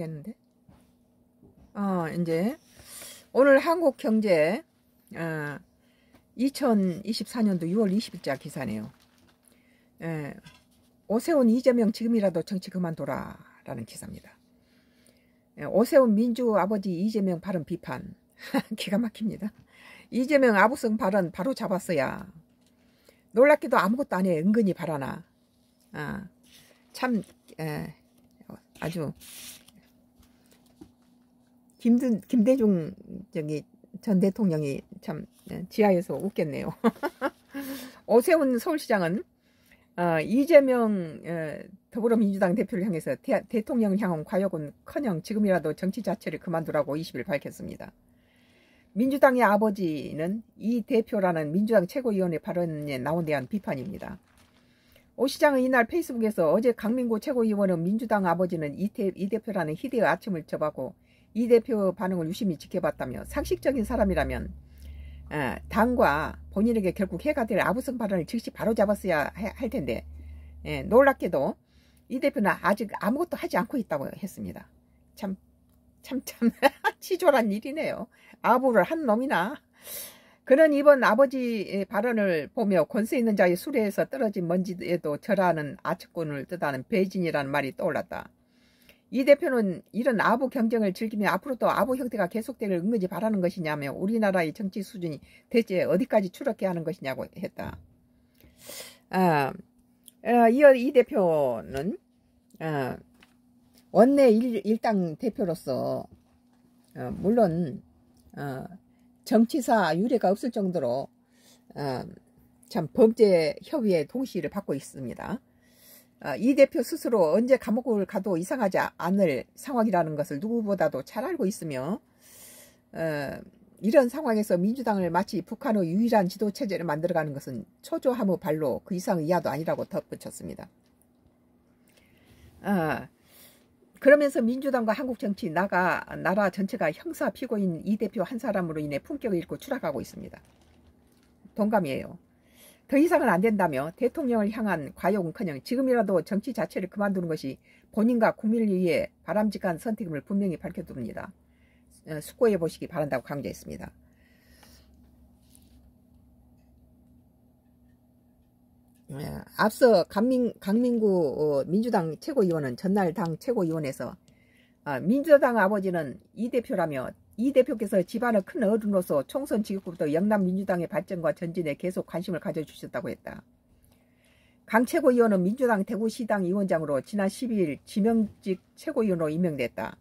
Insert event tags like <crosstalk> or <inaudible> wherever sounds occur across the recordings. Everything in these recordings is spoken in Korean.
됐는데. 어, 이제 오늘 한국 경제 어, 2024년도 6월 20일자 기사네요. 예, 오세훈 이재명 지금이라도 정치 그만둬라 라는 기사입니다. 예, 오세훈 민주 아버지 이재명 발언 비판 <laughs> 기가 막힙니다. 이재명 아부성 발언 바로 잡았어야 놀랍기도 아무것도 안 해 은근히 발언아 아, 참 에, 예, 아주 김든, 김대중 저기 전 대통령이 참 예, 지하에서 웃겠네요. 오세훈 <laughs> 서울시장은 어, 이재명 어, 더불어민주당 대표를 향해서 대, 통령을 향한 과욕은커녕 지금이라도 정치 자체를 그만두라고 20일 밝혔습니다. 민주당의 아버지는 이 대표라는 민주당 최고위원의 발언에 나온 대한 비판입니다. 오 시장은 이날 페이스북에서 어제 강민구 최고위원은 민주당 아버지는 이, 대, 이 대표라는 희대의 아침을 접하고 이 대표 반응을 유심히 지켜봤다며 상식적인 사람이라면 아, 당과 본인에게 결국 해가 될 아부성 발언을 즉시 바로잡았어야 할 텐데 예, 놀랍게도 이 대표는 아직 아무것도 하지 않고 있다고 했습니다. 참, 참, 참 <laughs> 치졸한 일이네요. 아부를 한 놈이나. 그는 이번 아버지 예, 발언을 보며 권세 있는 자의 수레에서 떨어진 먼지에도 절하는 아치권을 뜻하는 배진이라는 말이 떠올랐다. 이 대표는 이런 아부 경쟁을 즐기며 앞으로도 아부 형태가 계속되길 은근히 바라는 것이냐며 우리나라의 정치 수준이 대체 어디까지 추락해야 하는 것이냐고 했다. 아, 아 이이 대표는 어, 원내 일, 당 대표로서 어, 물론 어, 정치사 유례가 없을 정도로 어, 참 범죄 협의의 동시를 받고 있습니다. 아, 이 대표 스스로 언제 감옥을 가도 이상하지 않을 상황이라는 것을 누구보다도 잘 알고 있으며 어, 이런 상황에서 민주당을 마치 북한의 유일한 지도체제를 만들어가는 것은 초조함의 발로 그 이상 이하도 아니라고 덧붙였습니다. 아, 그러면서 민주당과 한국 정치 나가 나라 전체가 형사 피고인 이 대표 한 사람으로 인해 품격을 잃고 추락하고 있습니다. 동감이에요. 더 이상은 안 된다며 대통령을 향한 과욕은커녕 지금이라도 정치 자체를 그만두는 것이 본인과 국민을 위해 바람직한 선택임을 분명히 밝혀둡니다. 어, 숙고해 보시기 바란다고 강조했습니다. 예, 앞서 강민, 강민구 어, 민주당 최고위원은 전날 당 최고위원에서 아, 민주당 아버지는 이 대표라며 이 대표께서 집안의 큰 어른으로서 총선 지급부터 영남 민주당의 발전과 전진에 계속 관심을 가져주셨다고 했다. 강 최고위원은 민주당 대구시당 위원장으로 지난 12일 지명직 최고위원으로 임명됐다.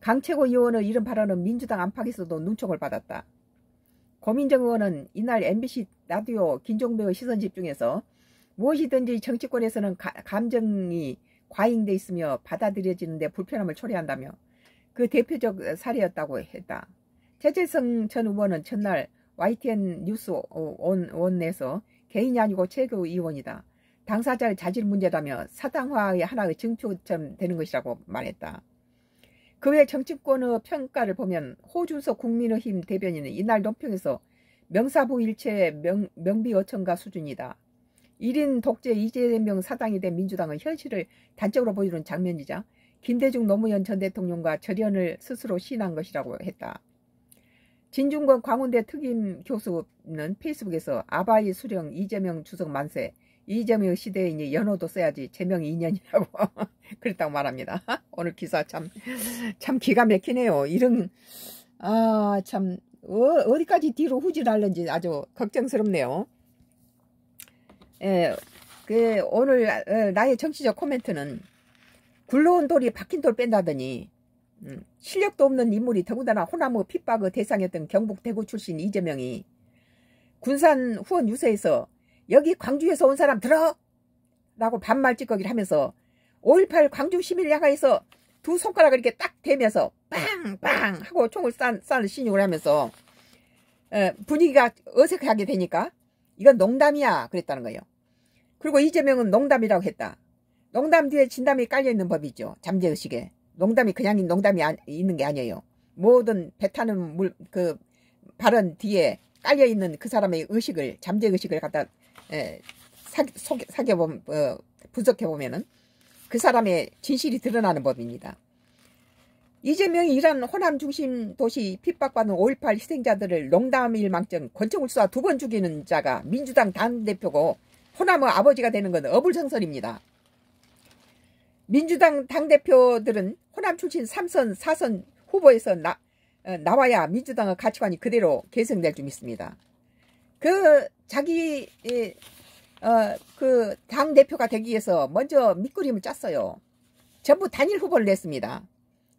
강 최고위원의 이런 발언은 민주당 안팎에서도 눈총을 받았다. 고민정 의원은 이날 MBC 라디오 김종배의 시선 집중에서 무엇이든지 정치권에서는 가, 감정이 과잉돼 있으며 받아들여지는데 불편함을 초래한다며 그 대표적 사례였다고 했다. 최재성 전 의원은 전날 YTN 뉴스 온, 원에서 개인이 아니고 최고의원이다 당사자의 자질 문제라며 사당화의 하나의 증표점 되는 것이라고 말했다. 그 외 정치권의 평가를 보면 호준석 국민의힘 대변인은 이날 논평에서 명사부일체 명, 명비어천가 수준이다. 1인 독재 이재명 사당이 된민주당은 현실을 단적으로 보여주는 장면이자 김대중 노무현 전 대통령과 절연을 스스로 신한 것이라고 했다. 진중권 광운대 특임 교수는 페이스북에서 아바이 수령 이재명 주석 만세 이재명 시대인이 연호도 써야지 제명 2년이라고 <laughs> 그랬다고 말합니다. <laughs> 오늘 기사 참 참 기가 막히네요. 이런 아 참 어, 디까지 뒤로 후진할는지 아주 걱정스럽네요. 예, 그 오늘 어, 나의 정치적 코멘트는 굴러온 돌이 박힌 돌 뺀다더니 음, 실력도 없는 인물이 더군다나 호남의 핍박의 대상이었던 경북 대구 출신 이재명이 군산 후원 유세에서 여기 광주에서 온 사람 들어! 라고 반말 찌꺼기를 하면서 5.18 광주 시민을 향해서 두 손가락을 이렇게 딱 대면서 빵빵 하고 총을 쏴, 쏴는 신용을 하면서 에, 분위기가 어색하게 되니까 이건 농담이야 그랬다는 거예요. 그리고 이재명은 농담이라고 했다. 농담 뒤에 진담이 깔려있는 법이죠. 잠재의식에. 농담이 그냥 농담이 아, 있는 게 아니에요. 모든 배타는 물, 그 발언 뒤에 깔려있는 그 사람의 의식을, 잠재의식을 갖다 에, 사, 속, 사겨보면, 어, 분석해보면은 그 사람의 진실이 드러나는 법입니다. 이재명이 이란 호남 중심 도시 핍박받은 5.18 희생자들을 농담일 망정 권총을 쏴 두 번 죽이는 자가 민주당 당대표고 호남의 아버지가 되는 건 어불성설입니다. 민주당 당대표들은 호남 출신 3선, 4선 후보에서 나, 어, 나와야 민주당의 가치관이 그대로 계승될 줄 믿습니다. 그 자기 어, 그 당대표가 되기 위해서 먼저 밑그림을 짰어요. 전부 단일 후보를 냈습니다.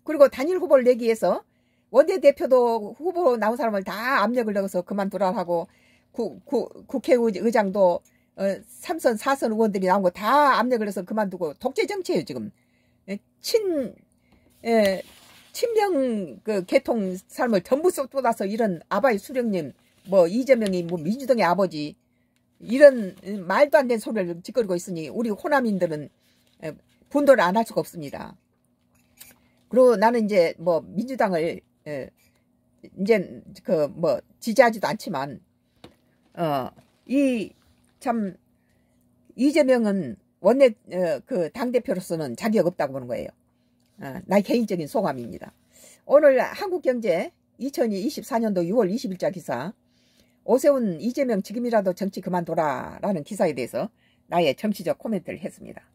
그리고 단일 후보를 내기 위해서 원내대표도 후보로 나온 사람을 다 압력을 넣어서 그만두라 하고 구, 구, 국회의장도 어, 3선, 4선 의원들이 나온 거 다 압력을 해서 그만두고 독재 정치예요, 지금. 예, 친, 예, 친명 그 개통 삶을 전부 쏙 쏟아서 이런 아바이 수령님, 뭐 이재명이 뭐 민주당의 아버지 이런 말도 안 되는 소리를 짓거리고 있으니 우리 호남인들은 예, 분노를 안 할 수가 없습니다. 그리고 나는 이제 뭐 민주당을 예, 이제 그 뭐 지지하지도 않지만 어이 참 이재명은 원내 어, 그 당대표로서는 자격 없다고 보는 거예요. 아, 나의 개인적인 소감입니다. 오늘 한국경제 2024년도 6월 20일자 기사 오세훈 이재명 지금이라도 정치 그만둬라 라는 기사에 대해서 나의 정치적 코멘트를 했습니다.